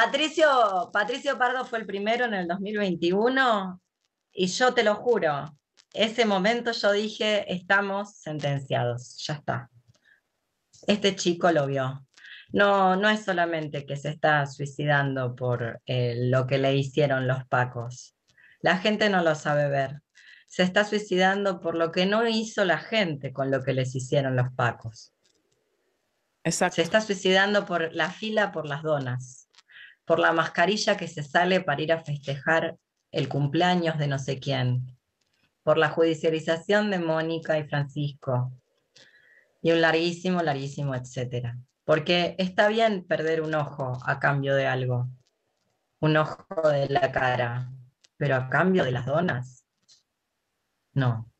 Patricio, Patricio Pardo fue el primero en el 2021 y yo te lo juro, ese momento yo dije, estamos sentenciados, ya está. Este chico lo vio. No, no es solamente que se está suicidando por eh, lo que le hicieron los pacos. La gente no lo sabe ver. Se está suicidando por lo que no hizo la gente con lo que les hicieron los pacos. Exacto. Se está suicidando por la fila por las donas por la mascarilla que se sale para ir a festejar el cumpleaños de no sé quién, por la judicialización de Mónica y Francisco, y un larguísimo, larguísimo, etcétera. Porque está bien perder un ojo a cambio de algo, un ojo de la cara, pero a cambio de las donas, no.